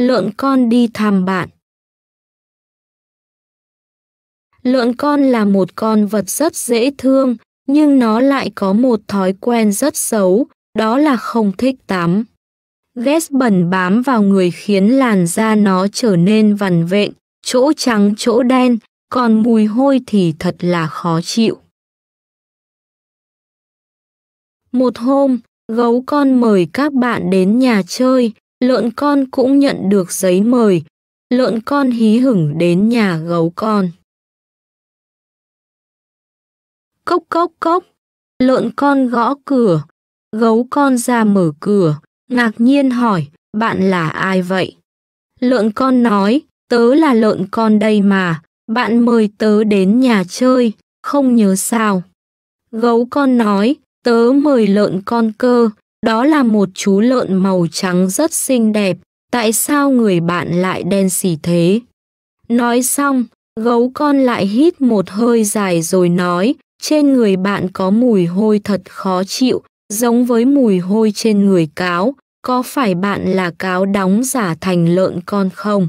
Lợn con đi thăm bạn. Lợn con là một con vật rất dễ thương, nhưng nó lại có một thói quen rất xấu, đó là không thích tắm. Ghét bẩn bám vào người khiến làn da nó trở nên vằn vện, chỗ trắng chỗ đen, còn mùi hôi thì thật là khó chịu. Một hôm, gấu con mời các bạn đến nhà chơi, lợn con cũng nhận được giấy mời, lợn con hí hửng đến nhà gấu con. Cốc cốc cốc, lợn con gõ cửa, gấu con ra mở cửa, ngạc nhiên hỏi, bạn là ai vậy? Lợn con nói, tớ là lợn con đây mà, bạn mời tớ đến nhà chơi, không nhớ sao. Gấu con nói, tớ mời lợn con cơ, đó là một chú lợn màu trắng rất xinh đẹp, tại sao người bạn lại đen xỉ thế? Nói xong, gấu con lại hít một hơi dài rồi nói, trên người bạn có mùi hôi thật khó chịu, giống với mùi hôi trên người cáo, có phải bạn là cáo đóng giả thành lợn con không?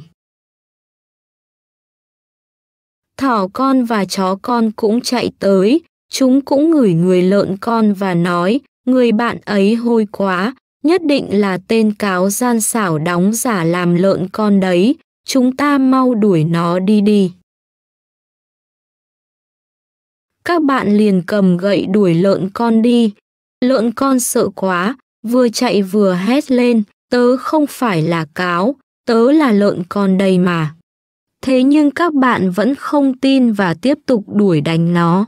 Thỏ con và chó con cũng chạy tới, chúng cũng ngửi người lợn con và nói, Người bạn ấy hôi quá, nhất định là tên cáo gian xảo đóng giả làm lợn con đấy, chúng ta mau đuổi nó đi đi. Các bạn liền cầm gậy đuổi lợn con đi. Lợn con sợ quá, vừa chạy vừa hét lên, tớ không phải là cáo, tớ là lợn con đây mà. Thế nhưng các bạn vẫn không tin và tiếp tục đuổi đánh nó.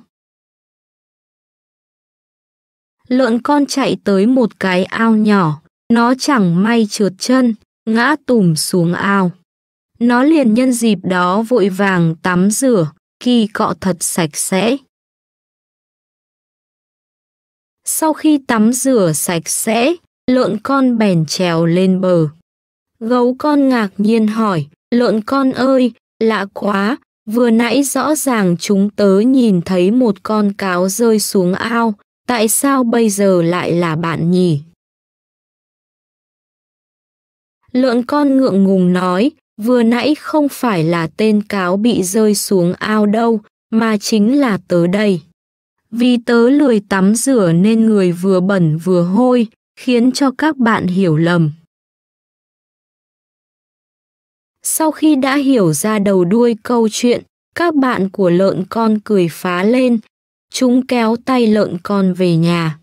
Lợn con chạy tới một cái ao nhỏ, nó chẳng may trượt chân, ngã tùm xuống ao. Nó liền nhân dịp đó vội vàng tắm rửa, kỳ cọ thật sạch sẽ. Sau khi tắm rửa sạch sẽ, lợn con bèn trèo lên bờ. Gấu con ngạc nhiên hỏi, lợn con ơi, lạ quá, vừa nãy rõ ràng chúng tớ nhìn thấy một con cáo rơi xuống ao, Tại sao bây giờ lại là bạn nhỉ? Lợn con ngượng ngùng nói, vừa nãy không phải là tên cáo bị rơi xuống ao đâu, mà chính là tớ đây. Vì tớ lười tắm rửa nên người vừa bẩn vừa hôi, khiến cho các bạn hiểu lầm. Sau khi đã hiểu ra đầu đuôi câu chuyện, các bạn của lợn con cười phá lên, Chúng kéo tay lợn con về nhà.